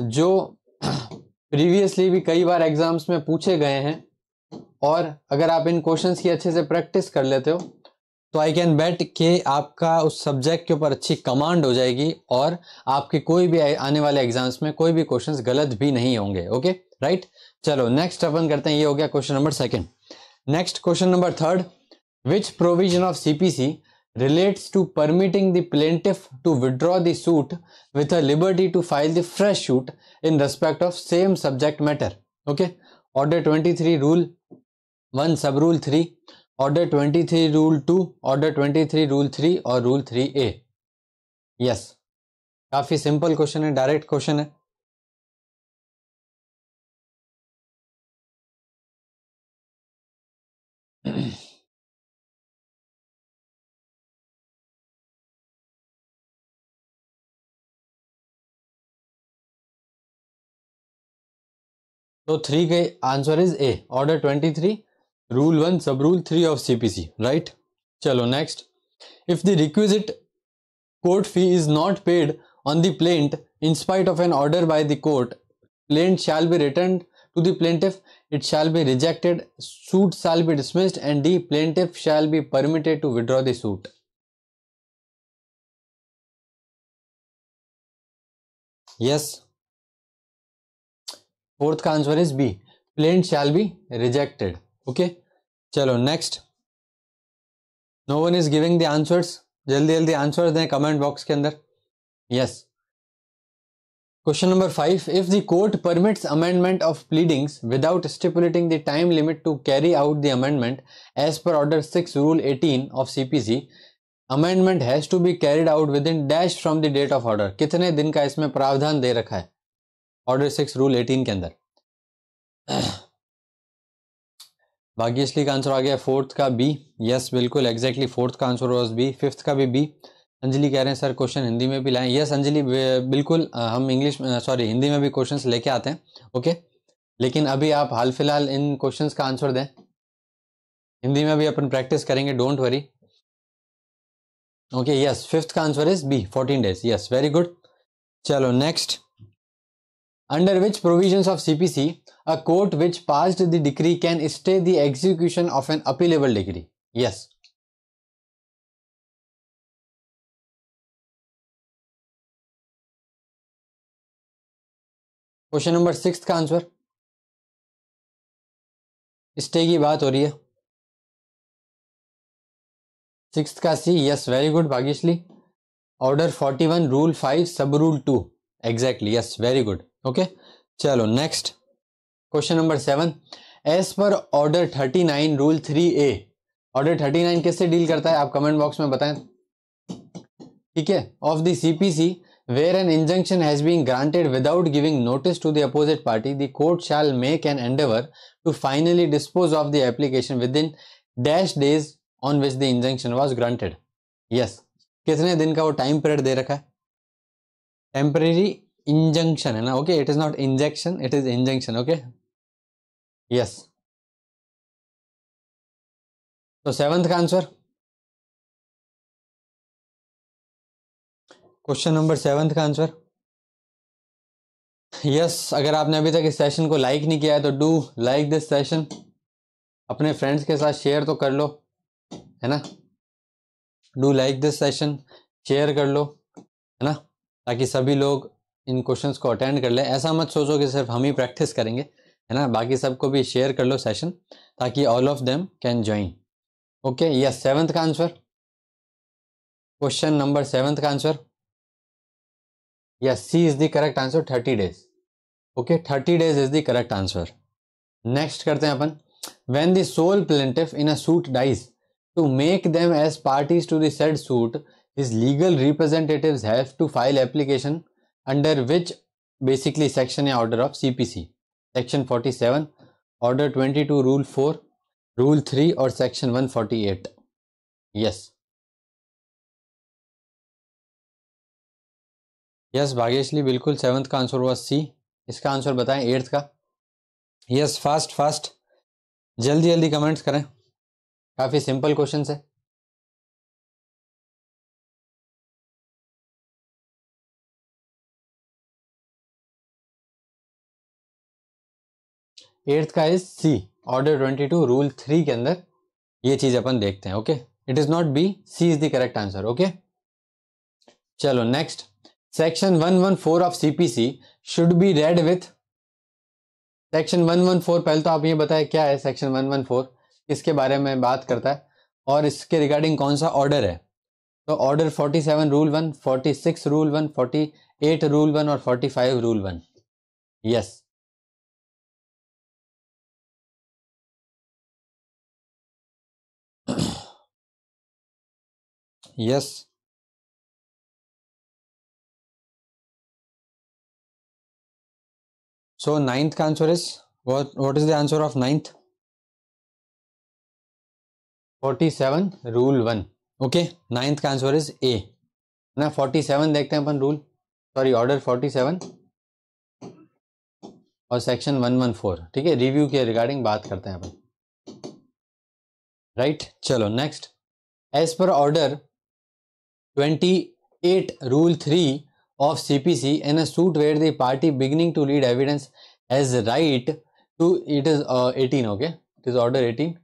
जो प्रीवियसली भी कई बार एग्जाम्स में पूछे गए हैं और अगर आप इन क्वेश्चंस की अच्छे से प्रैक्टिस कर लेते हो तो आई कैन बेट के आपका उस सब्जेक्ट के ऊपर अच्छी कमांड हो जाएगी और आपके कोई भी आने वाले एग्जाम्स में कोई भी क्वेश्चन गलत भी नहीं होंगे ओके राइट चलो नेक्स्ट अपन करते हैं ये हो गया question number second next question number third which provision of CPC relates to permitting the plaintiff to withdraw the suit with a liberty to file the fresh suit in respect of same subject matter okay order 23 rule 1 sub rule 3 order 23 rule 2 order 23 rule 3 और rule 3a yes yes. काफी simple question है direct question है So 3 ka answer is A. Order 23, rule 1, sub-rule 3 of CPC, right? Chalo, next. If the requisite court fee is not paid on the plaint in spite of an order by the court, plaint shall be returned to the plaintiff, it shall be rejected, suit shall be dismissed and the plaintiff shall be permitted to withdraw the suit. Yes. Fourth का answer is B plaint shall be rejected okay चलो next no one is giving the answers जल्दी जल्दी answer दें comment box के अंदर yes question number five if the court permits amendment of pleadings without stipulating the time limit to carry out the amendment as per order six rule eighteen of CPC amendment has to be carried out within dash from the date of order कितने दिन का इसमें प्रावधान दे रखा है order six rule eighteen के अंदर इसलिए का आंसर आ गया फोर्थ का बी यस बिल्कुल एग्जैक्टली फोर्थ का आंसर वॉज बी फिफ्थ का भी बी अंजलि कह रहे हैं सर क्वेश्चन हिंदी में भी लाएं यस अंजलि बिल्कुल हम इंग्लिश सॉरी हिंदी में भी क्वेश्चंस लेके आते हैं ओके लेकिन अभी आप हाल फिलहाल इन क्वेश्चंस का आंसर दें हिंदी में भी अपन प्रैक्टिस करेंगे don't worry okay yes fifth का answer is B fourteen days yes very good चलो next under which provisions of CPC a court which passed the decree can stay the execution of an appealable decree? Yes. Question number six का answer stay की बात हो रही है six का C yes very good Bhagyashree order forty one rule five sub rule two exactly yes very good okay चलो next question number seven as per order thirty nine rule three A order thirty nine किससे deal करता है आप comment box में बताएं ठीक है of the CPC where an injunction has been granted without giving notice to the opposite party the court shall make an endeavour to finally dispose of the application within dash days on which the injunction was granted yes कितने दिन का वो time period दे रखा है temporary injunction है ना okay it is not injection it is injunction okay yes तो seventh का आंसर क्वेश्चन नंबर सेवंथ का आंसर यस yes, अगर आपने अभी तक इस सेशन को लाइक नहीं किया है तो डू लाइक दिस सेशन अपने फ्रेंड्स के साथ शेयर तो कर लो है ना do like this session share कर लो है ना ताकि सभी लोग इन क्वेश्चंस को अटेंड कर ले ऐसा मत सोचो कि सिर्फ हम ही प्रैक्टिस करेंगे है ना बाकी सबको भी शेयर कर लो सेशन ताकि all of them can join okay yes seventh का आंसर क्वेश्चन नंबर सेवन्थ का answer yes C is the correct answer thirty days okay thirty days is the correct answer next करते हैं अपन when the sole plaintiff in a suit dies to make them as parties to the said suit his legal representatives have to file application under which basically section P order of CPC section 47 order 22 rule 4 rule 3 और section 148 yes yes भाग्यशली बिल्कुल seventh का answer हुआ सी इसका answer बताएं eighth का yes fast fast जल्दी जल्दी comments करें काफ़ी सिंपल क्वेश्चन है एट्थ का is C order twenty two rule three के अंदर ये चीज़ अपन देखते हैं okay it is not B C is the correct answer okay चलो next section one one four of C P C should be read with section one one four पहले तो आप ये बताएं क्या है सेक्शन वन वन फोर किसके बारे में बात करता है और इसके रिगार्डिंग कौन सा ऑर्डर है तो order 47 rule one 46 rule one 48 rule one और 45 rule one yes so ninth का answer is what is the answer of ninth forty 47 rule one okay ninth का आंसर इज ए ना 47 देखते हैं अपन रूल सॉरी ऑर्डर 47 और section 114 ठीक है review के रिगार्डिंग बात करते हैं अपन राइट right? चलो next as per order 28 Rule 3 of CPC in a suit where the party beginning to lead evidence has right to it is uh, 18 okay it is order 18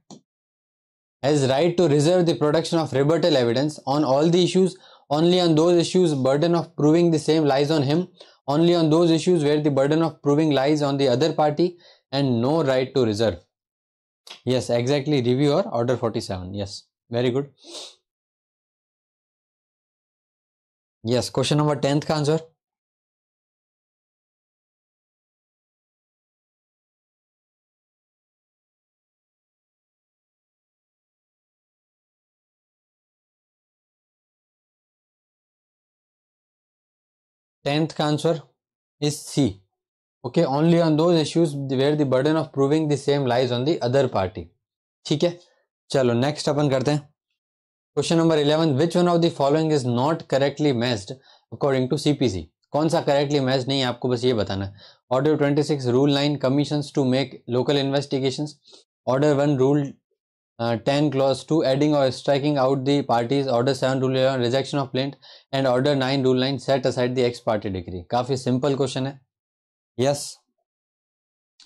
has right to reserve the production of rebuttal evidence on all the issues only on those issues burden of proving the same lies on him only on those issues where the burden of proving lies on the other party and no right to reserve yes exactly review or order 47 yes very good yes question number tenth का answer tenth का answer is C okay only on those issues where the burden of proving the same lies on the other party ठीक है चलो next अपन करते हैं question number eleven which one of the following is not correctly matched according to CPC कौन सा correctly match नहीं है आपको बस ये बताना order twenty six rule nine commission to make local investigation order one rule ten clause two adding और striking out the parties order seven rule eleven rejection of plaint and order nine rule nine set aside the ex parte decree काफी simple question है yes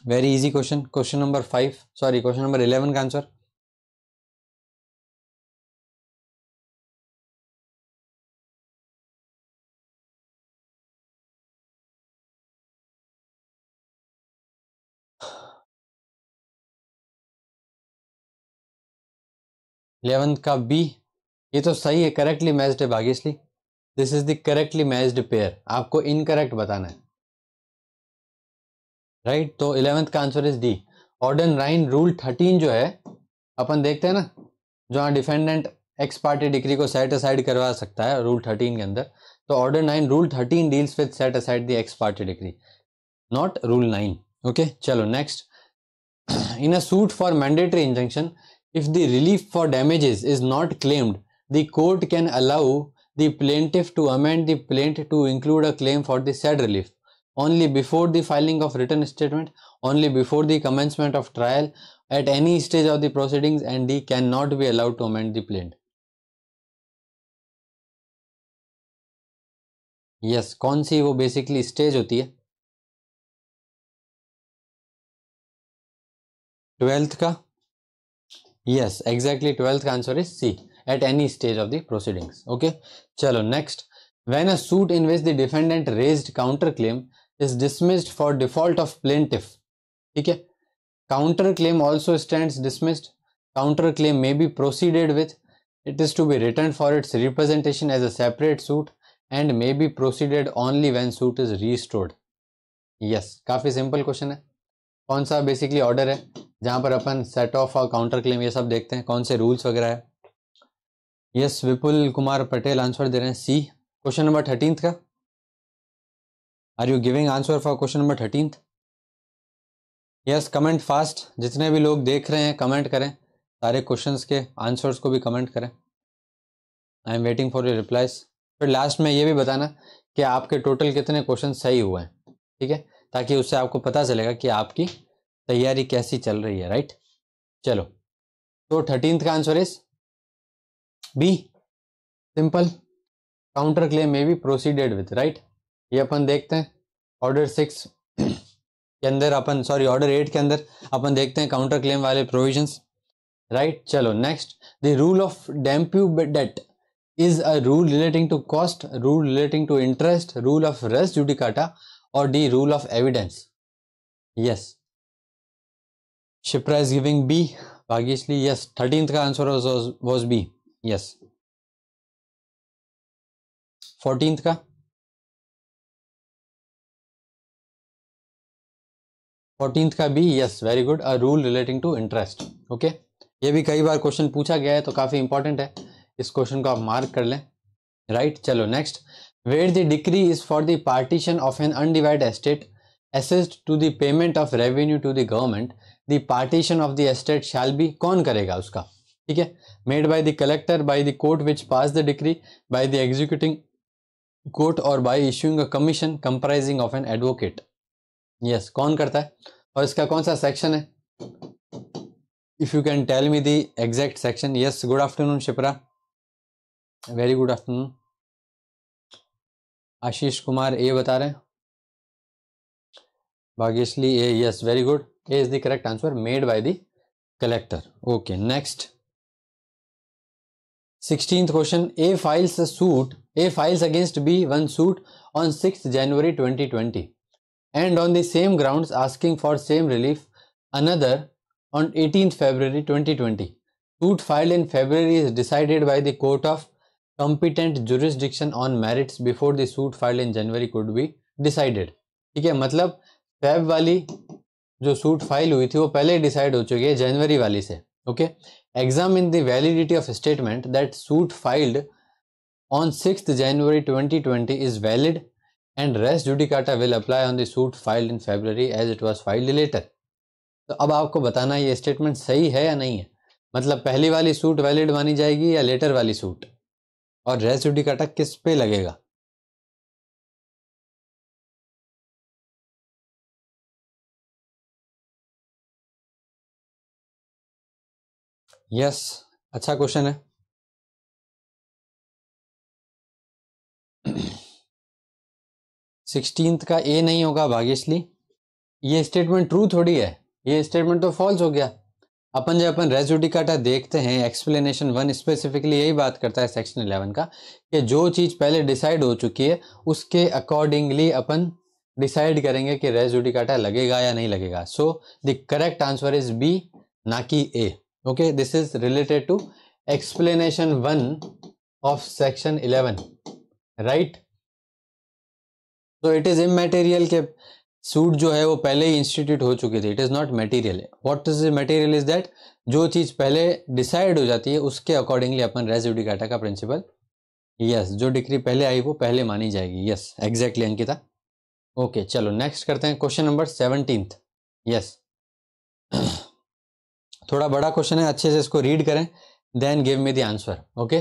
very easy question question number five sorry question number eleven का answer eleventh का B ये तो सही है correctly matched है Bhagyashree this is the correctly matched pair आपको इनकरेक्ट बताना है राइट right? तो इलेवंथ का answer is D order nine rule thirteen जो है अपन देखते हैं ना जहाँ डिफेंडेंट एक्स पार्टी डिग्री को सेट असाइड करवा सकता है रूल थर्टीन के अंदर तो order nine rule thirteen deals with set aside the ex parte decree not rule nine okay चलो next in a suit for mandatory injunction If the relief for damages is not claimed, the court can allow the plaintiff to amend the plaint to include a claim for the said relief only before the filing of written statement, only before the commencement of trial, at any stage of the proceedings and he cannot be allowed to amend the plaint. Yes, कौन सी वो basically stage होती है twelfth का yes exactly 12th answer is c at any stage of the proceedings okay chalo next when a suit in which the defendant raised counterclaim is dismissed for default of plaintiff okay counterclaim also stands dismissed counterclaim may be proceeded with it is to be returned for its representation as a separate suit and may be proceeded only when suit is restored yes काफी simple question है कौन सा basically order है जहाँ पर अपन set off और counter claim ये सब देखते हैं कौन से रूल्स वगैरह है यस विपुल कुमार पटेल आंसर दे रहे हैं सी क्वेश्चन नंबर थर्टीन का are you giving answer for question number thirteen yes comment fast जितने भी लोग देख रहे हैं कमेंट करें सारे क्वेश्चन के आंसर्स को भी कमेंट करें I am waiting for your replies फिर लास्ट में ये भी बताना कि आपके टोटल कितने क्वेश्चन सही हुए हैं ठीक है ताकि उससे आपको पता चलेगा कि आपकी तैयारी कैसी चल रही है राइट चलो तो थर्टींथ का answer is B simple counter claim में भी प्रोसीडेड विथ राइट ये अपन देखते हैं ऑर्डर सिक्स के अंदर अपन सॉरी ऑर्डर एट के अंदर अपन देखते हैं काउंटर क्लेम वाले प्रोविजंस राइट चलो next the rule of damdupat is a rule relating to cost rule relating to interest rule of res judicata और the rule of evidence yes Shipra is giving B. Bhagyashli, yes. 13th का आंसर was, was B. Yes. 14th ka? 14th ka B. Yes, very good. A rule relating to interest. Okay. ये भी कई बार question पूछा गया है तो काफ़ी इंपॉर्टेंट है इस क्वेश्चन को आप मार्क कर लें राइट right? चलो next where the decree is for the partition of an undivided estate assessed to the payment of revenue to the government the partition of the estate shall be कौन करेगा उसका ठीक है made by the collector by the court which passed the decree by the executing court और by issuing a commission comprising of an advocate yes कौन करता है और इसका कौन सा सेक्शन है if you can tell me the exact section yes good afternoon Shipra very good afternoon Ashish Kumar A बता रहे हैं Bhagyashree A yes very good A is the correct answer made by the collector. Okay, next. 16th question A files a suit, A files against B one suit on 6th January 2020 and on the same grounds asking for same relief another on 18th February 2020. Suit filed in February is decided by the court of competent jurisdiction on merits before the suit filed in January could be decided. Okay, Matlab, मतलब Feb वाली जो suit file हुई थी वो पहले decide हो चुकी है जनवरी वाली से okay examine the validity of statement that suit filed on six January 2020 is valid and res judicata will apply on the suit filed in February as it was filed later तो अब आपको बताना ये statement सही है या नहीं है मतलब पहली वाली सूट वैलिड मानी जाएगी या लेटर वाली सूट और रेस जुडिकाटा किस पे लगेगा यस अच्छा क्वेश्चन है सिक्सटीन का ए नहीं होगा भाग्यशली ये स्टेटमेंट ट्रू थोड़ी है ये स्टेटमेंट तो फॉल्स हो गया अपन जब अपन काटा देखते हैं एक्सप्लेनेशन वन स्पेसिफिकली यही बात करता है सेक्शन इलेवन का कि जो चीज़ पहले डिसाइड हो चुकी है उसके अकॉर्डिंगली अपन डिसाइड करेंगे कि रेजुडिकाटा लगेगा या नहीं लगेगा so the correct answer is B ना कि A okay this is related to explanation 1 of section 11 right so it is immaterial के सूट जो है वो पहले ही इंस्टीट्यूट हो चुकी थी it is not material what is material is that जो चीज़ पहले डिसाइड हो जाती है उसके अकॉर्डिंगली अपन रेजिडी काटा का प्रिंसिपल यस yes, जो डिग्री पहले आई वो पहले मानी जाएगी यस एग्जैक्टली अंकिता ओके चलो नेक्स्ट करते हैं क्वेश्चन नंबर सेवनटीन्थ यस थोड़ा बड़ा क्वेश्चन है अच्छे से इसको रीड करें then give me the answer okay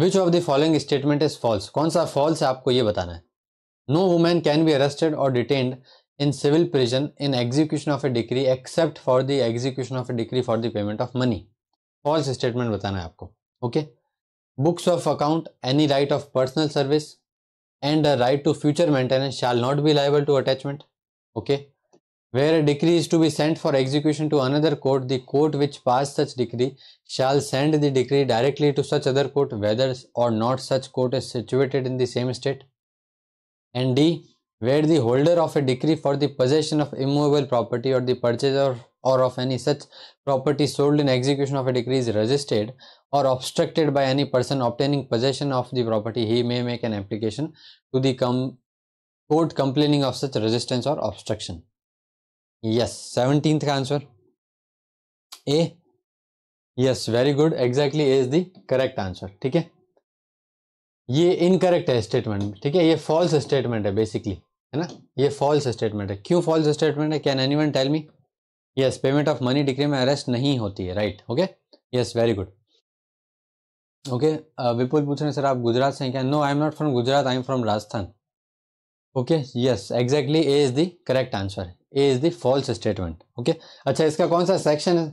which of the following statement is false कौन सा फॉल्स है आपको ये बताना है no women can be arrested और detained in civil prison in execution of a decree except for the execution of a decree for the payment of money false statement बताना है आपको okay books of account any right of personal service and a right to future maintenance shall not be liable to attachment okay Where a decree is to be sent for execution to another court, the court which passed such decree shall send the decree directly to such other court, whether or not such court is situated in the same state. And D. Where the holder of a decree for the possession of immovable property or the purchaser or of any such property sold in execution of a decree is resisted or obstructed by any person obtaining possession of the property, he may make an application to the com court complaining of such resistance or obstruction. Yes seventeen का answer A yes very good exactly is the correct answer ठीक है ये incorrect है statement ठीक है ये false statement है basically है ना ये फॉल्स स्टेटमेंट है क्यों फॉल्स स्टेटमेंट है can one tell me yes payment of money decree में अरेस्ट नहीं होती है right okay yes very good okay Vipul पूछ रहे हैं सर आप गुजरात से हैं क्या no I am not from Gujarat I am from Rajasthan Okay. Yes. Exactly. A is the correct answer. A is the false statement. Okay. अच्छा इसका कौन सा section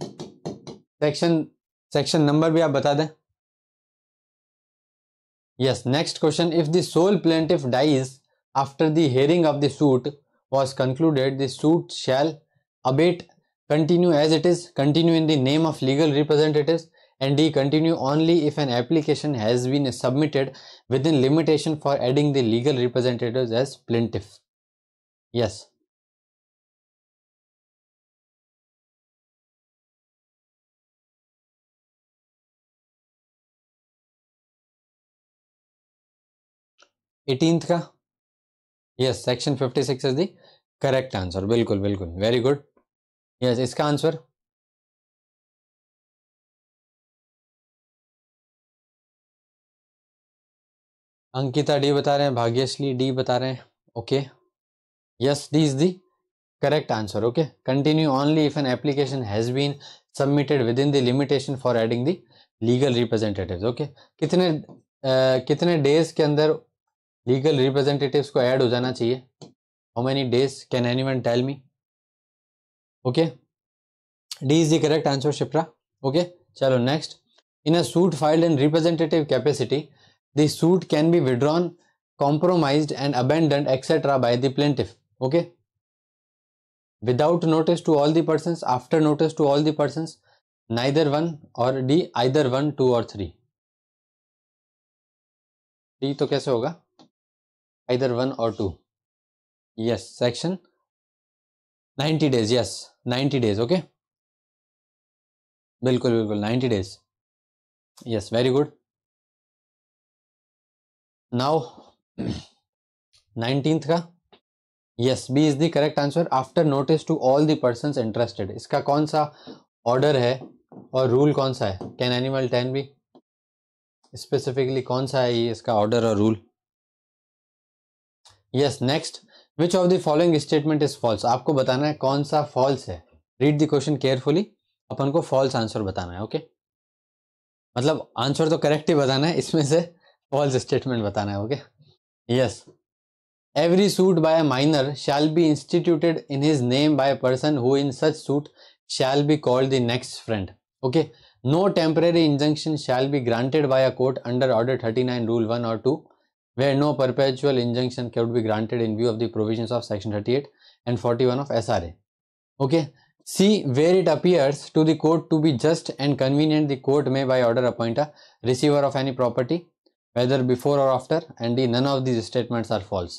section section section number भी आप बता दें yes next question if the sole plaintiff dies after the hearing of the suit was concluded the suit shall abate continue as it is continue in the name of legal representatives and D continue only if an application has been submitted within limitation for adding the legal representatives as plaintiff. Yes. Eighteenth ka? Yes. Section 56 is the correct answer. बिल्कुल बिल्कुल very Ankita D बता रहे हैं Bhagyashree D बता रहे हैं okay yes D is the correct answer okay continue only if an application has been submitted within the limitation for adding the legal representative okay कितने uh, कितने डेज के अंदर लीगल रिप्रेजेंटेटिव को add हो जाना चाहिए how many days can anyone tell me okay D is the correct answer Shipra okay चलो next in a suit filed and representative capacity the suit can be withdrawn, compromised and abandoned etc. by the plaintiff. Okay. Without notice to all the persons, after notice to all the persons, neither one or D either one, two or three. D तो कैसे होगा either one or two. Yes, section 90 days. Yes, 90 days. Okay. बिल्कुल बिल्कुल 90 days yes very good now nineteenth का yes B is the correct answer after notice to all the person interested इसका कौन सा order है और रूल कौन सा है can animal ten be specifically कौन सा है ये इसका ऑर्डर और rule yes next which of the following statement is false आपको बताना है कौन सा फॉल्स है रीड द क्वेश्चन केयरफुली अपन को फॉल्स आंसर बताना है ओके okay? मतलब आंसर तो करेक्ट ही बताना है इसमें से false statement batana hai okay yes every suit by a minor shall be instituted in his name by a person who in such suit shall be called the next friend okay no temporary injunction shall be granted by a court under order 39 rule 1 or 2 where no perpetual injunction could be granted in view of the provisions of section 38 and 41 of SRA. Okay. C. Where it appears to the court to be just and convenient, the court may by order appoint a receiver of any property whether before or after and d none of these statements are false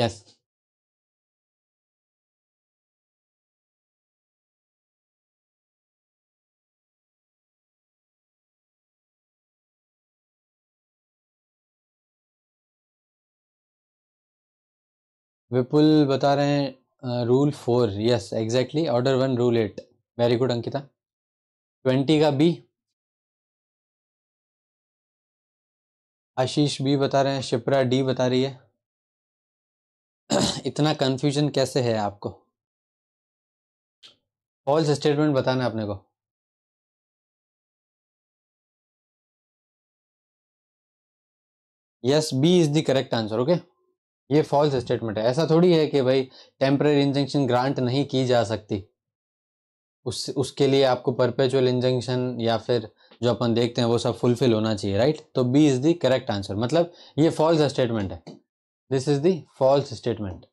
yes विपुल बता रहे हैं rule four yes exactly order one rule eight very good Ankita twenty का B Ashish B बता रहे हैं Shipra D बता रही है इतना कंफ्यूजन कैसे है आपको फॉल्स स्टेटमेंट बताना अपने को yes B is the correct answer okay ये फॉल्स स्टेटमेंट है ऐसा थोड़ी है कि भाई टेम्प्रेरी इंजेंशन ग्रांट नहीं की जा सकती उस उसके लिए आपको परपेचुअल इंजेंशन या फिर जो अपन देखते हैं वो सब फुलफिल होना चाहिए राइट तो B is the correct answer मतलब ये फॉल्स स्टेटमेंट है this is the false statement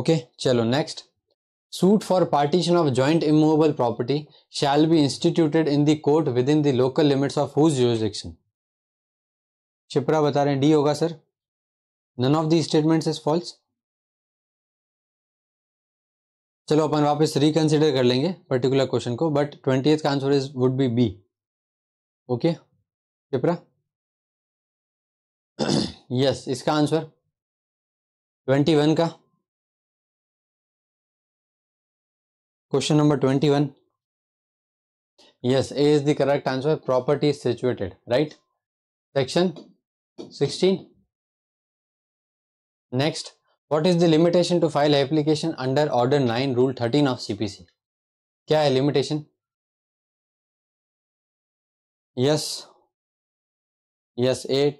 okay चलो next suit for partition of joint immovable property shall be instituted in the court within the local limits of whose jurisdiction Shipra बता रहे हैं D होगा sir none of the statement is false चलो अपन वापस reconsider कर लेंगे particular question को बट ट्वेंटी का answer is would be B okay Shipra yes इसका आंसर ट्वेंटी वन का question number twenty one yes A is the correct answer property situated right section sixteen next what is the limitation to file application under order nine rule thirteen of CPC क्या है limitation yes yes A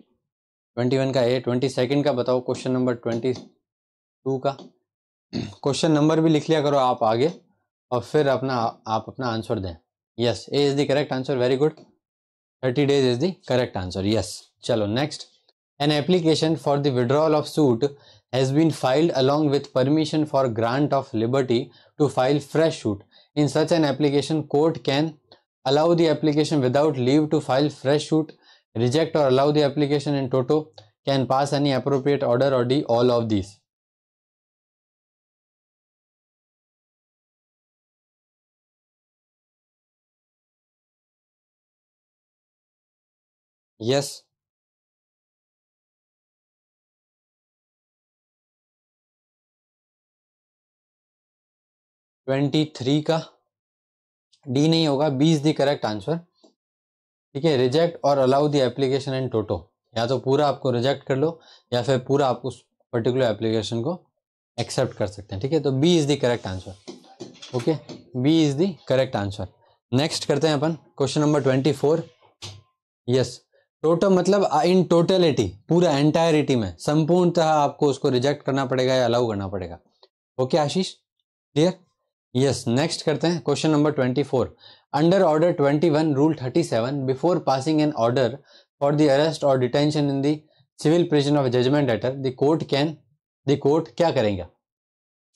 twenty one का A twenty second का बताओ question number twenty two का question number भी लिख लिया करो आप आगे और फिर अपना आप अपना आंसर दें yes A is the correct answer very good thirty days is the correct answer yes चलो next an application for the withdrawal of suit has been filed along with permission for grant of liberty to file fresh suit in such an application court can allow the application without leave to file fresh shoot, reject or allow the application in toto, can pass any appropriate order or D, all of these. Yes. Twenty-three ka. D नहीं होगा B is the correct answer ठीक है reject और allow the application and toto या तो पूरा आपको reject कर लो या फिर पूरा आप उस पर्टिकुलर एप्लीकेशन को एक्सेप्ट कर सकते हैं ठीक है तो B is the correct answer okay B is the correct answer next करते हैं अपन question number twenty four yes total मतलब इन टोटलिटी पूरा एंटायरिटी में संपूर्णतः आपको उसको रिजेक्ट करना पड़ेगा या अलाउ करना पड़ेगा okay Ashish clear Yes, next karte hai. question number 24. Under order 21, rule 37, before passing an order for the arrest or detention in the civil prison of a judgment debtor, the court can, the court kya karenga?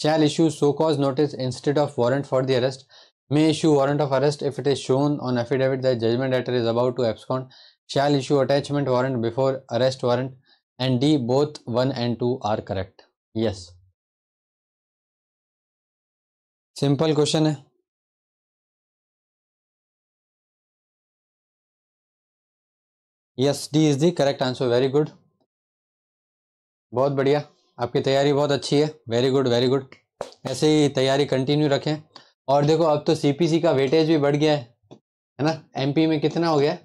Shall issue so-called notice instead of warrant for the arrest. May issue warrant of arrest if it is shown on affidavit that judgment debtor is about to abscond. Shall issue attachment warrant before arrest warrant. And D, both 1 and 2 are correct. Yes. Simple question है yes D is the correct answer very good बहुत बढ़िया आपकी तैयारी बहुत अच्छी है very good very good ऐसे ही तैयारी कंटिन्यू रखें और देखो अब तो सीपीसी का वेटेज भी बढ़ गया है है ना एमपी में कितना हो गया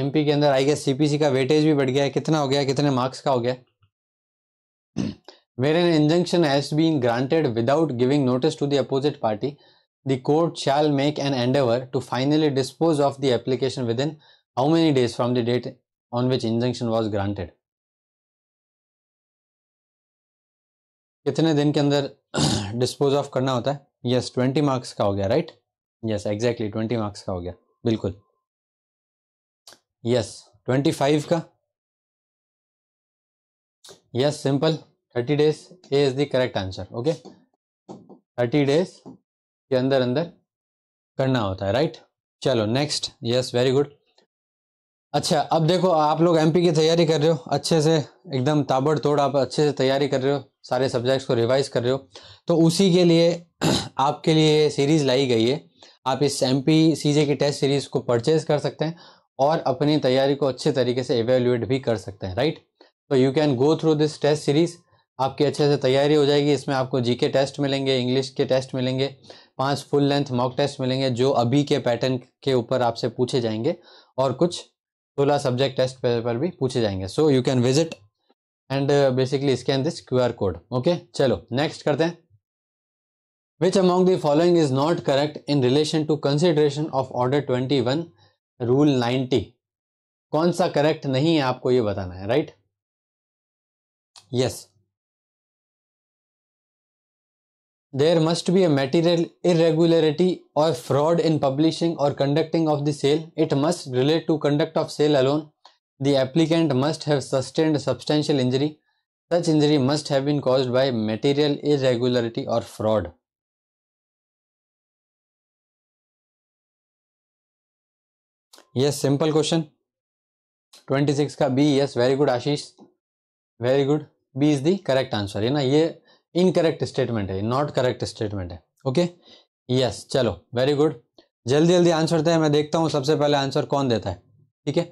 एमपी के अंदर आई गेस सीपीसी का वेटेज भी बढ़ गया है कितना हो गया कितने मार्क्स का हो गया Where an injunction has been granted without giving notice to the opposite party, the court shall make an endeavor to finally dispose of the application within how many days from the date on which injunction was granted. कितने दिन के अंदर dispose of करना होता है yes twenty marks का हो गया right yes exactly twenty marks का हो गया बिल्कुल यस ट्वेंटी फाइव का yes yes, simple thirty days A is the correct answer okay thirty days के अंदर अंदर करना होता है राइट चलो नेक्स्ट यस वेरी गुड अच्छा अब देखो आप लोग एमपी की तैयारी कर रहे हो अच्छे से एकदम ताबड़ तोड़ आप अच्छे से तैयारी कर रहे हो सारे सब्जेक्ट्स को रिवाइज कर रहे हो तो उसी के लिए आपके लिए सीरीज़ लाई गई है आप इस एम पी की टेस्ट सीरीज़ को परचेज कर सकते हैं और अपनी तैयारी को अच्छे तरीके से एवेल्यूएट भी कर सकते हैं राइट तो you can go through this test series आपकी अच्छे से तैयारी हो जाएगी इसमें आपको जीके टेस्ट मिलेंगे इंग्लिश के टेस्ट मिलेंगे पांच फुल लेंथ मॉक टेस्ट मिलेंगे जो अभी के पैटर्न के ऊपर आपसे पूछे जाएंगे और कुछ सोलह सब्जेक्ट टेस्ट पेपर भी पूछे जाएंगे so you can visit and basically scan this Q R code okay चलो नेक्स्ट करते हैं which among the following is not correct in relation to consideration of order twenty one rule ninety कौन सा correct नहीं है आपको ये बताना है right right? Yes yes. There must be a material irregularity or fraud in publishing or conducting of the sale. It must relate to conduct of sale alone. The applicant must have sustained substantial injury. Such injury must have been caused by material irregularity or fraud. Yes, simple question. 26 ka B yes, very good Ashish. Very good. B is the correct answer. है ना incorrect statement है not correct statement है okay yes yes, चलो very good जल्दी जल्दी answer दें मैं देखता हूँ सबसे पहले आंसर कौन देता है ठीक है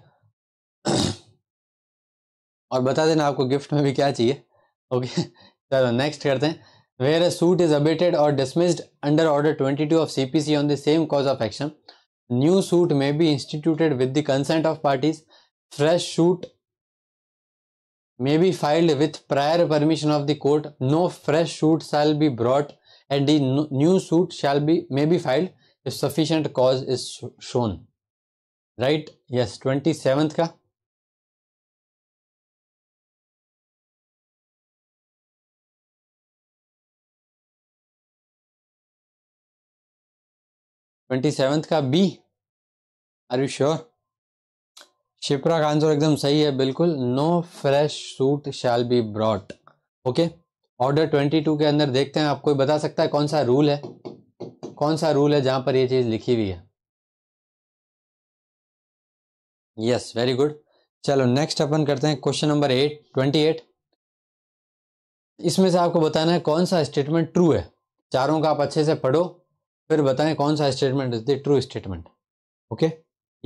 और बता देना आपको गिफ्ट में भी क्या चाहिए ओके okay? चलो नेक्स्ट करते हैं where a suit is abated or dismissed under order twenty two of C on the same cause of action new suit may be instituted with the consent of parties fresh suit may be filed with prior permission of the court no fresh suit shall be brought and the new suit shall be may be filed if sufficient cause is shown right yes 27th ka twenty seventh ka B. Are you sure? Shipra का आंसर एकदम सही है बिल्कुल no fresh suit shall be brought okay order twenty two के अंदर देखते हैं आप कोई बता सकता है कौन सा रूल है कौन सा रूल है जहां पर ये चीज़ लिखी हुई है यस वेरी गुड चलो नेक्स्ट अपन करते हैं question number eight twenty eight इसमें से आपको बताना है कौन सा स्टेटमेंट ट्रू है चारों का आप अच्छे से पढ़ो फिर बताएं कौन सा statement is the true statement okay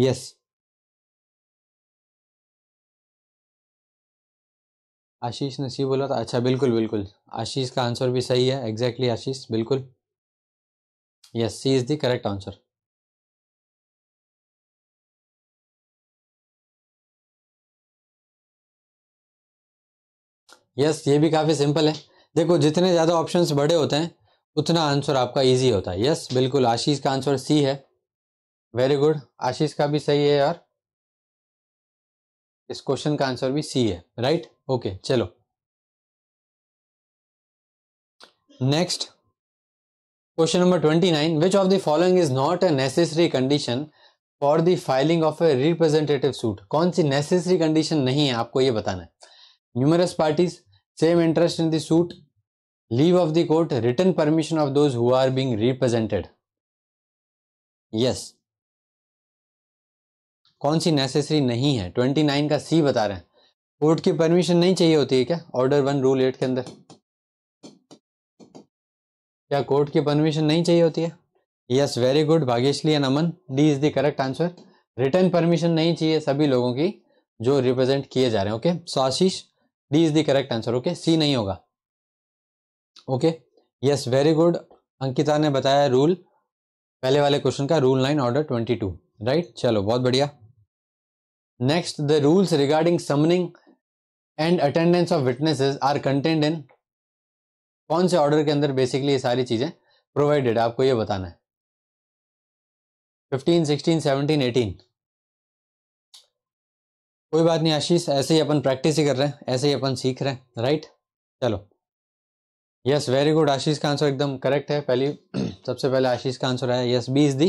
yes Ashish ने सी बोला था अच्छा बिल्कुल बिल्कुल आशीष का आंसर भी सही है एग्जैक्टली exactly आशीष बिल्कुल yes C is the correct answer yes ये भी काफ़ी सिंपल है देखो जितने ज़्यादा ऑप्शंस बड़े होते हैं उतना आंसर आपका इजी होता है यस बिल्कुल आशीष का आंसर सी है वेरी गुड आशीष का भी सही है यार इस क्वेश्चन का आंसर भी सी है राइट ओके चलो next question number twenty nine which of the following is not a necessary condition for the filing of a representative suit कौन सी नेसेसरी कंडीशन नहीं है आपको ये बताना है numerous parties same interest in the suit leave of the court written permission of those who are being represented yes कौन सी नेसेसरी नहीं है ट्वेंटी नाइन का सी बता रहे हैं कोर्ट की परमिशन नहीं चाहिए होती है क्या ऑर्डर वन रूल एट के अंदर क्या कोर्ट की परमिशन नहीं चाहिए होती है yes very good Bhagyashree and Aman D is the correct answer written permission नहीं चाहिए सभी लोगों की जो रिप्रेजेंट किए जा रहे हैं okay so Ashish D is the correct answer okay C नहीं होगा okay yes very good Ankita ने बताया रूल पहले वाले क्वेश्चन का rule nine order twenty two right चलो बहुत बढ़िया Next, the rules regarding summoning and attendance of witnesses are contained in कौन से ऑर्डर के अंदर बेसिकली ये सारी चीज़ें प्रोवाइडेड आपको ये बताना है 15, कोई बात नहीं आशीष ऐसे ही अपन प्रैक्टिस ही कर रहे हैं ऐसे ही अपन सीख रहे हैं राइट चलो यस वेरी गुड आशीष का आंसर एकदम करेक्ट है पहली सबसे पहले आशीष का आंसर है yes B is the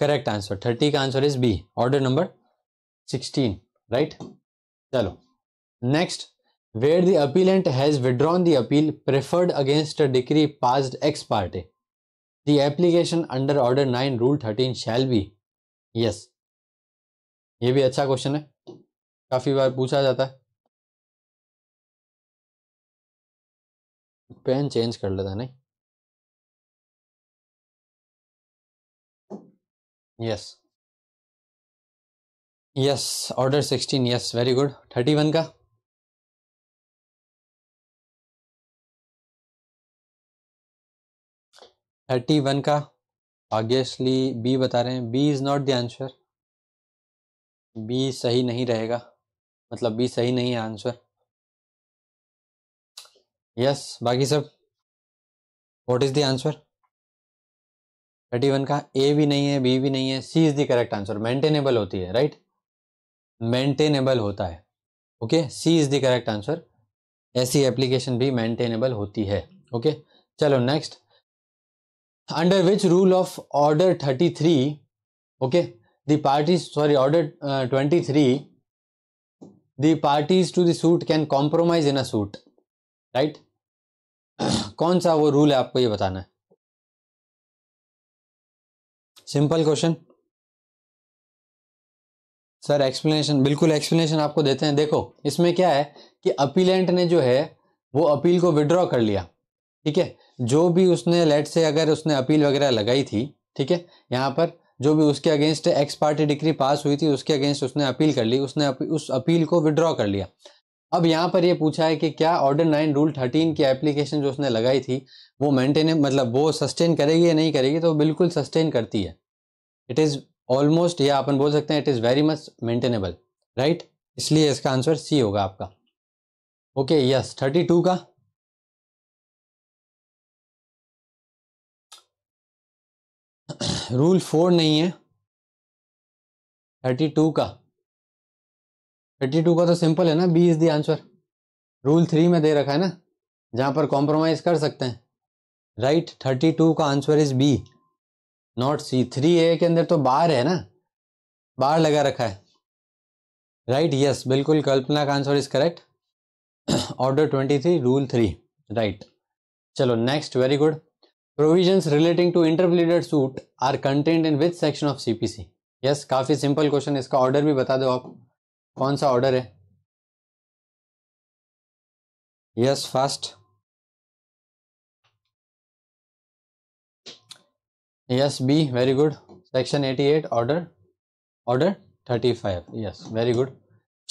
correct answer thirty का answer is B order number 16 right chalo next where the appellant has withdrawn the appeal preferred against a decree passed ex parte the application under order 9 rule 13 shall be yes ये भी अच्छा question है काफी बार पूछा जाता है pen change कर लेता नहीं yes yes. Yes order sixteen yes very good thirty one का थर्टी वन का ऑब्वियसली बी बता रहे हैं B is not the answer B सही नहीं रहेगा मतलब बी सही नहीं है आंसर यस बाकी सब what is the answer thirty one का ए भी नहीं है बी भी नहीं है C is the correct answer maintainable होती है राइट right? मेंटेनेबल होता है okay C is the correct answer ऐसी एप्लीकेशन भी मेंटेनेबल होती है ओके okay? चलो next under which rule of order thirty three okay the parties sorry order twenty three the parties to the suit can compromise in a suit right कौन सा वो rule है आपको ये बताना है सिंपल क्वेश्चन सर एक्सप्लेनेशन बिल्कुल explanation आपको देते हैं देखो इसमें क्या है कि अपीलेंट ने जो है वो अपील को विड्रॉ कर लिया ठीक है जो भी उसने लेट से अगर उसने अपील वगैरह लगाई थी ठीक है यहाँ पर जो भी उसके against ex parte decree pass हुई थी उसके अगेंस्ट उसने अपील कर ली उसने अपी, उस अपील को विड्रॉ कर लिया अब यहाँ पर ये पूछा है कि क्या ऑर्डर नाइन रूल थर्टीन की एप्लीकेशन जो उसने लगाई थी वो मेंटेन मतलब वो सस्टेन करेगी या नहीं करेगी तो बिल्कुल सस्टेन करती है इट इज़ ऑलमोस्ट या अपन बोल सकते हैं it is very much maintainable right इसलिए इसका आंसर सी होगा आपका ओके यस थर्टी टू का रूल फोर नहीं है थर्टी टू का थर्टी टू का तो सिंपल है ना B is the answer rule three में दे रखा है ना जहां पर कॉम्प्रोमाइज़ कर सकते हैं राइट थर्टी टू का answer is B not C three A के अंदर तो बार है ना बार लगा रखा है राइट right, यस yes, बिल्कुल कल्पना का answer is correct order twenty three rule three right चलो next very good provisions relating to interpleader suit are contained in which section of CPC yes काफी सिंपल क्वेश्चन इसका order भी बता दो आप कौन सा ऑर्डर है yes yes, yes b very good section 88 order order 35 yes very good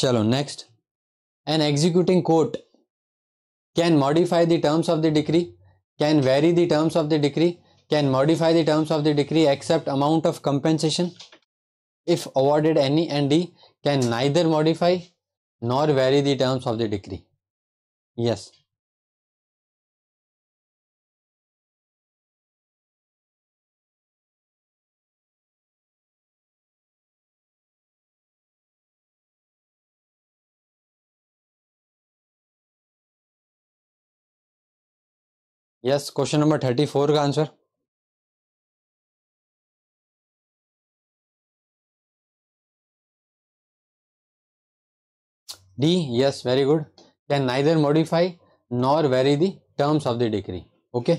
chalo next an executing court can modify the terms of the decree can vary the terms of the decree can modify the terms of the decree except amount of compensation if awarded any and d can neither modify nor vary the terms of the decree yes Yes, question number 34 का answer D, yes, very good. Can neither modify nor vary the terms of the decree. Okay.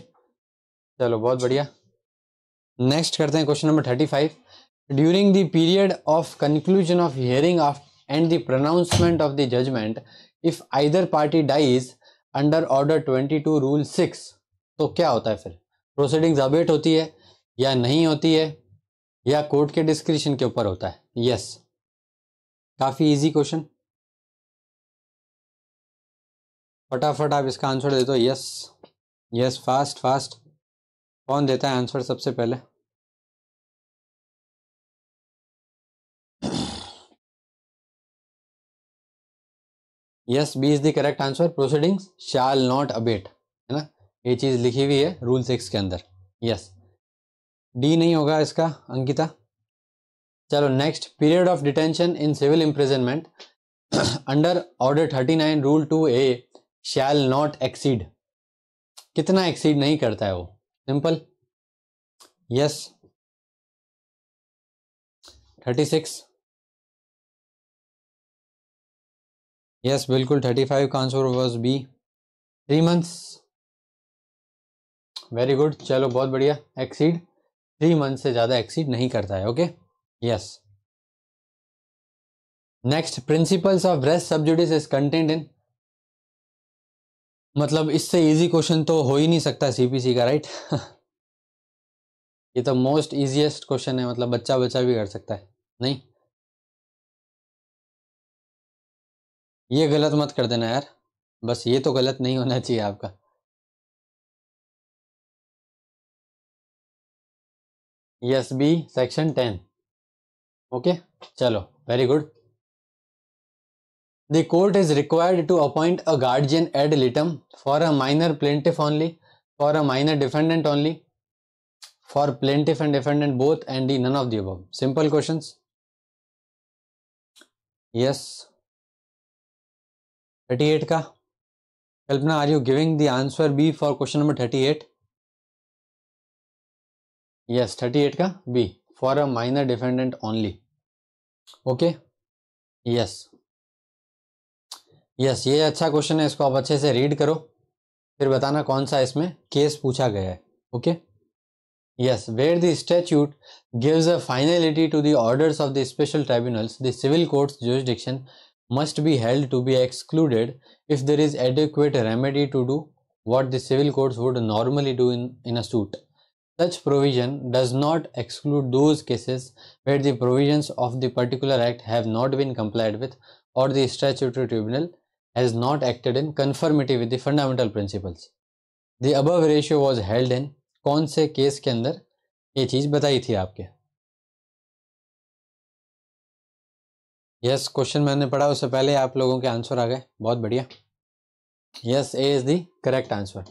चलो बहुत बढ़िया Next करते हैं question number 35. During the period of conclusion of hearing of and the pronouncement of the judgment, if either party dies under order 22 rule 6, तो क्या होता है फिर प्रोसीडिंग्स अबेट होती है या नहीं होती है या कोर्ट के डिस्क्रिप्शन के ऊपर होता है यस काफ़ी इजी क्वेश्चन फटाफट आप इसका आंसर दे दो यस यस फास्ट फास्ट कौन देता है आंसर सबसे पहले yes B is the correct answer proceedings shall not abate है ना ये चीज़ लिखी हुई है रूल सिक्स के अंदर यस डी नहीं होगा इसका अंकिता चलो next period of detention in civil imprisonment under order thirty nine rule two A shall not exceed कितना एक्सीड नहीं करता है वो simple yes thirty six yes बिल्कुल थर्टी फाइव का answer was B three months very good चलो बहुत बढ़िया एक्सीड थ्री मंथ से ज़्यादा एक्सीड नहीं करता है okay yes next principles of res sub judice is contained in मतलब इससे इजी क्वेश्चन तो हो ही नहीं सकता सीपीसी का राइट ये तो मोस्ट इजीएस्ट क्वेश्चन है मतलब बच्चा बच्चा भी कर सकता है नहीं ये गलत मत कर देना यार बस ये तो गलत नहीं होना चाहिए आपका yes B section ten okay चलो very good the court is required to appoint a guardian ad litem for a minor plaintiff only for a minor defendant only for plaintiff and defendant both and none of the above simple question yes thirty eight का Kalpana are you giving the answer B for question number thirty eight yes thirty eight का B for a minor defendant only okay yes yes ये अच्छा question है इसको आप अच्छे से read करो फिर बताना कौन सा इसमें केस पूछा गया है okay yes where the statute gives a finality to the orders of the special tribunals the civil courts jurisdiction must be held to be excluded if there is adequate remedy to do what the civil courts would normally do in in a suit Such provision does not exclude those cases where the provisions of the particular act have not been complied with or the statutory tribunal has not acted in conformity with the fundamental principles. The above ratio was held in kaun se case ke andar ye cheez batayi thi aapke yes yes, question मैंने पढ़ा उससे पहले आप लोगों के answer आ गए बहुत बढ़िया yes A is the correct answer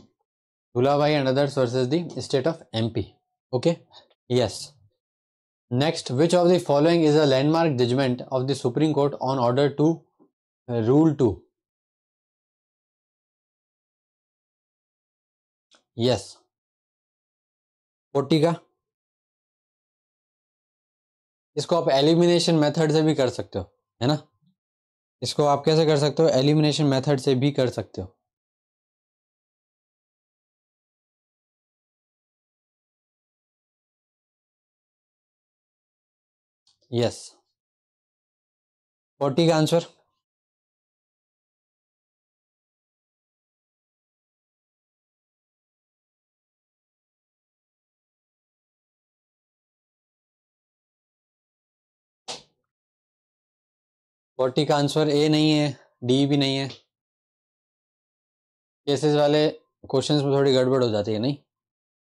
Dhulabhai and others versus the state of MP. Okay, yes. Next, which of the following is a landmark judgment of the Supreme Court on order to uh, rule to? Yes. Portiga. इसको आप elimination method से भी कर सकते हो है ना इसको आप कैसे कर सकते हो एलिमिनेशन मेथड से भी कर सकते हो यस फोर्टी का आंसर फोर्टी का आंसर ए नहीं है डी भी नहीं है केसेस वाले क्वेश्चंस में थोड़ी गड़बड़ हो जाती है नहीं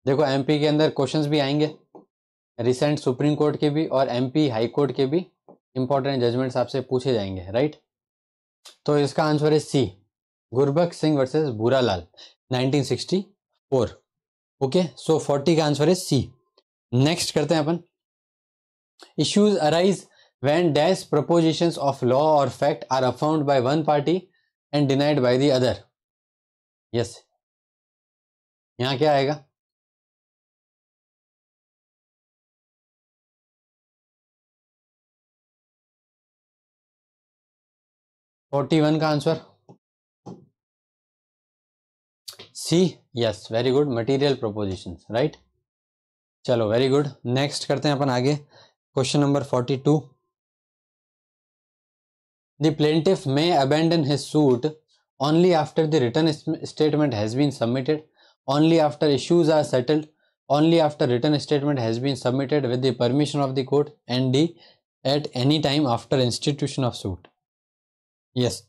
देखो एमपी के अंदर क्वेश्चंस भी आएंगे रिसेंट सुप्रीम कोर्ट के भी और एमपी हाई कोर्ट के भी इंपॉर्टेंट जजमेंट्स आपसे पूछे जाएंगे राइट तो इसका आंसर है C Gurbakh Singh versus Buralal 1964 okay so 40 का आंसर है सी नेक्स्ट करते हैं अपन issues arise when dash proposition of law और fact are affirmed by one party and denied by the other yes यहाँ क्या आएगा फोर्टी वन का answer C yes very good material proposition right चलो very good next करते हैं अपन आगे question number forty two the plaintiff may abandon his suit only after the written statement has been submitted only after issues are settled only after written statement has been submitted with the permission of the court and D at any time after institution of suit Yes.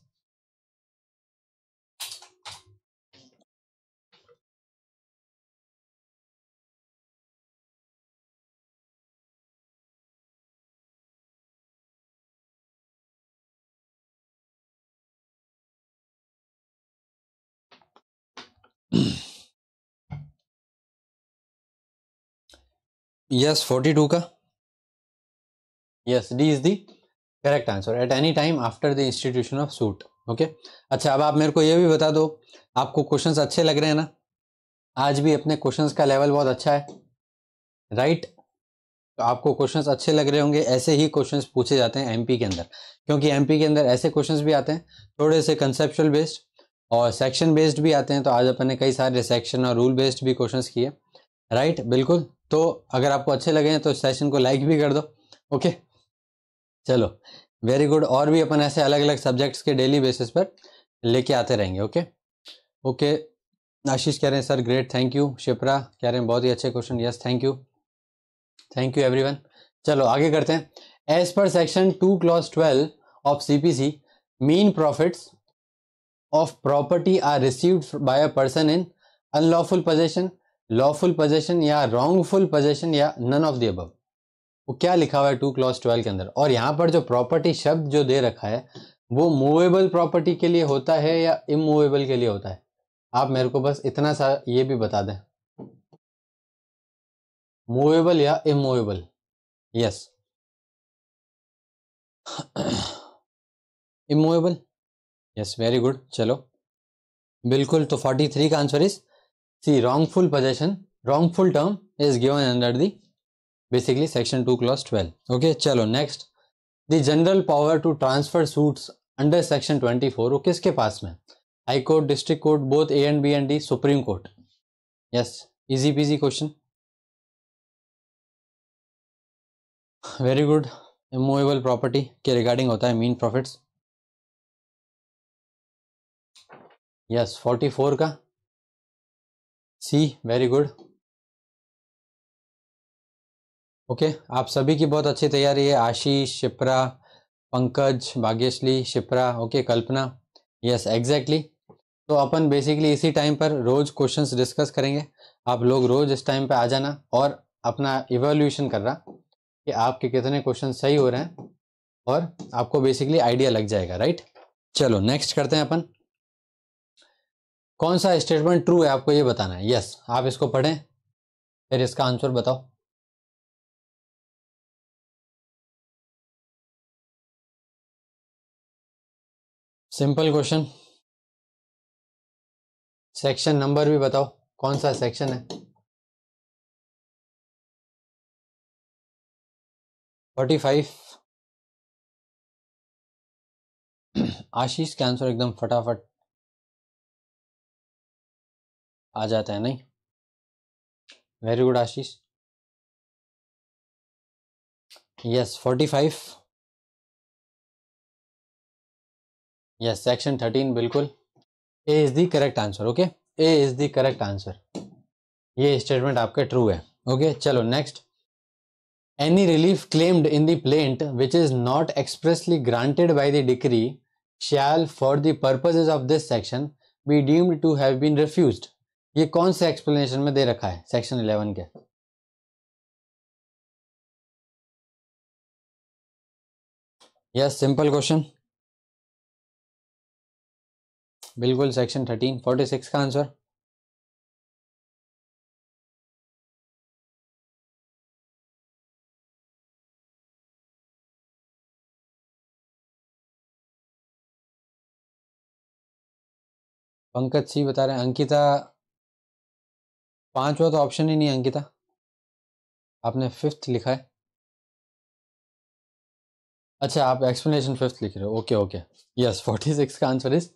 yes 42 का yes d is the correct answer at any time after the institution of suit okay अच्छा अब आप मेरे को यह भी बता दो आपको क्वेश्चंस अच्छे लग रहे हैं ना आज भी अपने क्वेश्चंस का लेवल बहुत अच्छा है राइट right? तो आपको क्वेश्चंस अच्छे लग रहे होंगे ऐसे ही क्वेश्चंस पूछे जाते हैं एमपी के अंदर क्योंकि एमपी के अंदर ऐसे क्वेश्चंस भी आते हैं थोड़े से कंसेप्चुअल बेस्ड और सेक्शन बेस्ड भी आते हैं तो आज अपन ने कई सारे सेक्शन और रूल बेस्ड भी क्वेश्चन किए राइट right? बिल्कुल तो अगर आपको अच्छे लगे हैं तो सेशन को लाइक भी कर दो ओके okay? चलो वेरी गुड और भी अपन ऐसे अलग अलग सब्जेक्ट्स के डेली बेसिस पर लेके आते रहेंगे ओके ओके आशीष कह रहे हैं sir great thank you Shipra कह रहे हैं बहुत ही अच्छे question yes thank you thank you everyone चलो आगे करते हैं as per section two clause twelve of CPC मीन profits of property are received by a person in unlawful possession lawful possession या रॉन्गफुल पोजेशन या नन ऑफ दी अबव वो क्या लिखा हुआ है टू क्लॉज ट्वेल्व के अंदर और यहाँ पर जो प्रॉपर्टी शब्द जो दे रखा है वो मूवेबल प्रॉपर्टी के लिए होता है या इमूवेबल के लिए होता है आप मेरे को बस इतना सा ये भी बता दें मूवेबल या immovable yes immovable yes very good चलो बिल्कुल तो 43 का answer is C wrongful possession wrongful term is given under the basically section 2 clause 12 okay chalo next the general to transfer suit under section twenty four वो किसके पास में high court district court both A and B and D supreme court yes easy peasy question very good immovable property के regarding होता है मीन profit yes forty four का C very good okay okay, आप सभी की बहुत अच्छी तैयारी है Ashish Shipra Pankaj Bhagyashree Shipra okay okay, Kalpana yes exactly तो अपन बेसिकली इसी टाइम पर रोज क्वेश्चंस डिस्कस करेंगे आप लोग रोज इस टाइम पे आ जाना और अपना इवोल्यूशन कर रहा कि आपके कितने क्वेश्चन सही हो रहे हैं और आपको बेसिकली आइडिया लग जाएगा राइट चलो नेक्स्ट करते हैं अपन कौन सा स्टेटमेंट ट्रू है आपको ये बताना है यस yes, आप इसको पढ़ें फिर इसका आंसर बताओ सिंपल क्वेश्चन सेक्शन नंबर भी बताओ कौन सा सेक्शन है फोर्टी फाइव आशीष के आंसर एकदम फटाफट आ जाता है नहीं very good Ashish yes forty five yes section thirteen बिल्कुल A is the correct answer okay A is the correct answer ये स्टेटमेंट आपके ट्रू है ओके okay? चलो next any relief claimed in the plaint which is not expressly granted by the decree shall for the purposes of this section be deemed to have been refused ये कौन से explanation में दे रखा है section eleven के yes simple question बिल्कुल section thirteen forty six का आंसर पंकज सी बता रहे हैं अंकिता पांचवा तो ऑप्शन ही नहीं अंकिता आपने फिफ्थ लिखा है अच्छा आप एक्सप्लेनेशन फिफ्थ लिख रहे हो okay okay yes forty six का answer is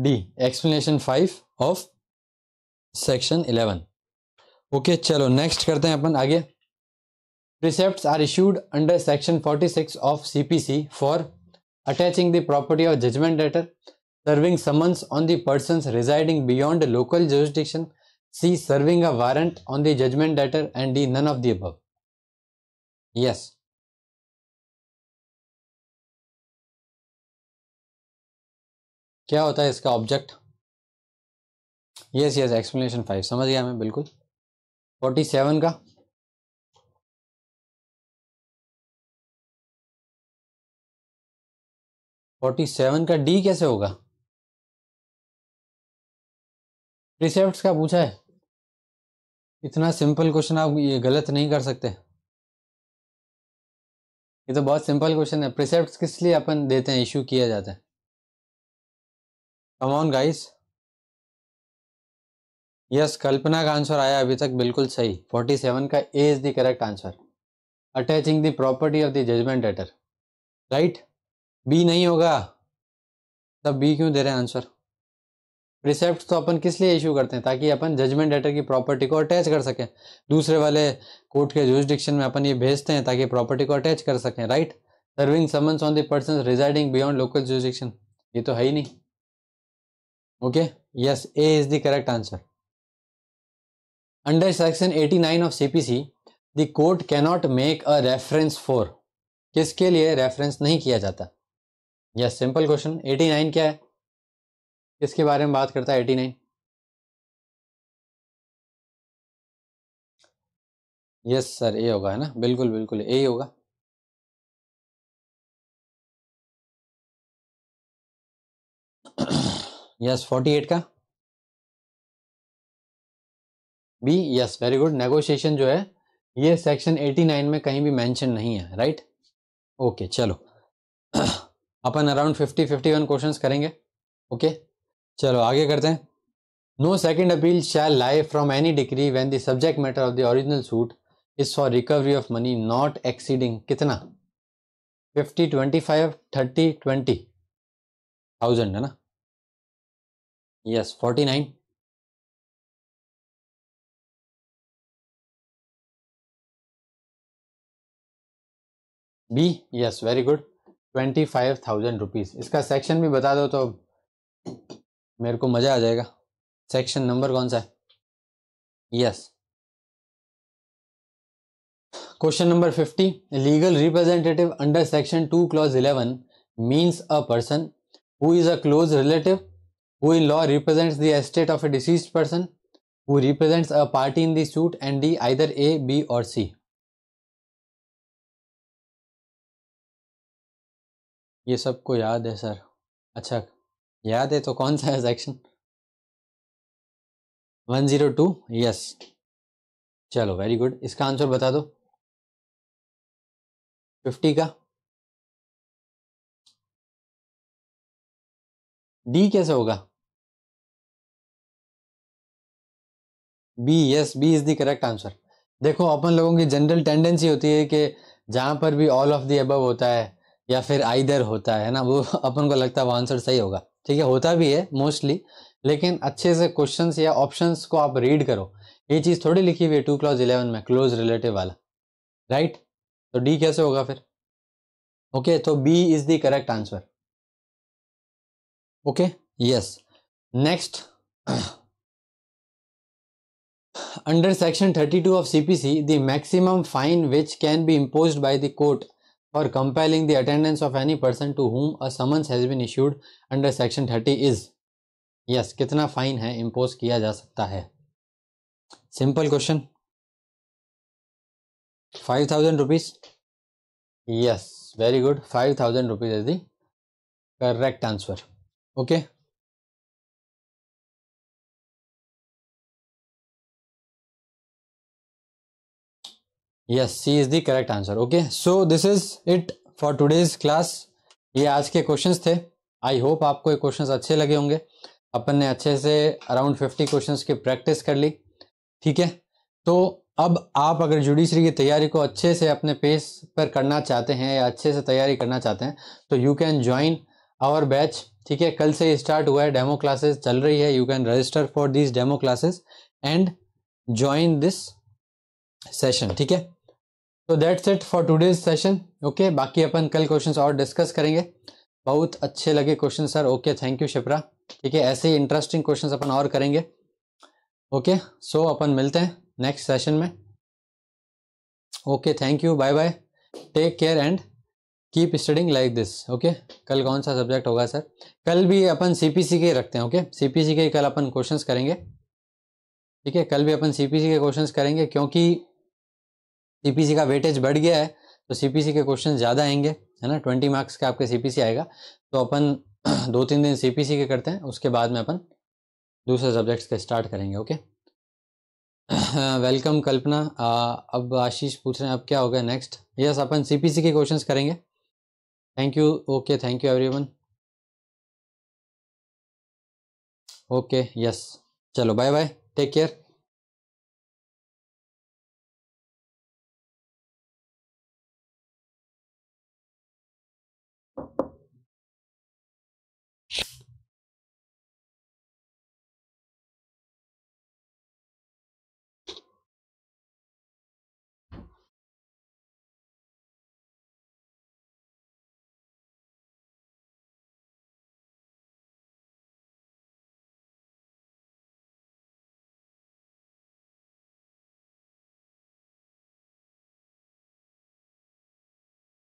D explanation five of section eleven okay चलो नेक्स्ट करते हैं अपन आगे precepts are issued under section forty six of C P C for attaching the property of judgment debtor serving summons on the person residing beyond local jurisdiction C serving a warrant on the judgment debtor and D none of the above yes क्या होता है इसका object yes yes explanation five समझ गया मैं बिल्कुल forty seven का forty seven का डी कैसे होगा प्रिसेप्ट का पूछा है इतना सिंपल क्वेश्चन आप ये गलत नहीं कर सकते ये तो बहुत सिंपल क्वेश्चन है प्रिसेप्ट किस लिए अपन देते हैं इश्यू किया जाता है come on guys yes Kalpana का आंसर आया अभी तक बिल्कुल सही 47 का A is the correct answer attaching the property of the judgment debtor right B नहीं होगा तब बी क्यों दे रहे हैं आंसर प्रिसेप्ट तो अपन किस लिए इश्यू करते हैं ताकि अपन जजमेंट एटर की प्रॉपर्टी को अटैच कर सकें दूसरे वाले कोर्ट के जुरिस्डिक्शन में अपन ये भेजते हैं ताकि प्रॉपर्टी को अटैच कर सकें right serving summons on the person residing beyond local jurisdiction ये तो है ही नहीं okay yes A is the correct answer under section 89 nine of CPC the court cannot make a reference for किसके लिए रेफरेंस नहीं किया जाता यस सिंपल क्वेश्चन 89 क्या है किसके बारे में बात करता है 89 नाइन यस सर ए होगा है ना बिल्कुल बिल्कुल ए ही होगा यस फोर्टी एट का B yes very good negotiation जो है ये सेक्शन एटी नाइन में कहीं भी मेंशन नहीं है राइट right? ओके okay, चलो अपन around fifty fifty one question करेंगे ओके okay? चलो आगे करते हैं no second appeal shall lie from any decree when the subject matter of the original suit is for recovery of money not exceeding कितना fifty twenty five thirty twenty thousand है ना yes nine B yes very good twenty five thousand rupees इसका section भी बता दो तो मेरे को मज़ा आ जाएगा सेक्शन नंबर कौन सा है yes question number fifty legal representative under section two clause eleven means a person who is a close relative who in law represents the estate of a deceased person who represents a party in the suit and D either A, B or C. ये सबको याद है sir अच्छा याद है तो कौन सा है section one zero two yes चलो वेरी गुड इसका आंसर बता दो फिफ्टी का डी कैसे होगा B yes B is the correct answer देखो अपन लोगों की जनरल टेंडेंसी होती है कि जहाँ पर भी ऑल ऑफ द अबव होता है या फिर आइदर होता है ना वो अपन को लगता है वो आंसर सही होगा ठीक है होता भी है मोस्टली लेकिन अच्छे से क्वेश्चन या ऑप्शन को आप रीड करो ये चीज़ थोड़ी लिखी हुई है टू क्लॉज इलेवन में क्लोज रिलेटिव वाला राइट तो डी कैसे होगा फिर ओके तो B is the correct answer okay yes next Under section 32 of CPC, the maximum fine which can be imposed by the court for compelling the attendance of any person to whom a summons has been issued under section 30 is yes कितना fine है imposed किया जा सकता है Simple question. Five thousand rupees. Yes, very good. Five thousand rupees is the correct answer. Okay. Yes C is the correct answer okay so this is it for today's class ये आज के questions थे I hope आपको ये questions अच्छे लगे होंगे अपन ने अच्छे से अराउंड फिफ्टी क्वेश्चंस की प्रैक्टिस कर ली ठीक है तो अब आप अगर जुडिशरी की तैयारी को अच्छे से अपने पेस पर करना चाहते हैं या अच्छे से तैयारी करना चाहते हैं तो you can join our batch ठीक है कल से स्टार्ट हुआ है डेमो क्लासेस चल रही है you can register for this demo classes and join this session ठीक है तो that's it for today's session okay बाकी अपन कल क्वेश्चंस और डिस्कस करेंगे बहुत अच्छे लगे question sir okay thank you Shipra ठीक है ऐसे ही इंटरेस्टिंग क्वेश्चन अपन और करेंगे ओके okay, सो so अपन मिलते हैं नेक्स्ट सेशन में okay thank you bye bye take care and keep studying like this okay कल कौन सा सब्जेक्ट होगा सर कल भी अपन सी पी सी के रखते हैं ओके सी पी सी के कल अपन क्वेश्चंस करेंगे ठीक है कल भी अपन सी पी सी के क्वेश्चंस करेंगे क्योंकि सीपीसी का वेटेज बढ़ गया है तो सीपीसी के क्वेश्चन ज़्यादा आएंगे है ना ट्वेंटी मार्क्स का आपके सीपीसी आएगा तो अपन दो तीन दिन सीपीसी के करते हैं उसके बाद में अपन दूसरे सब्जेक्ट्स के स्टार्ट करेंगे ओके वेलकम कल्पना आ, अब आशीष पूछ रहे हैं अब क्या होगा नेक्स्ट यस अपन सी के क्वेश्चन करेंगे thank you okay thank you one okay yes चलो बाय बाय टेक केयर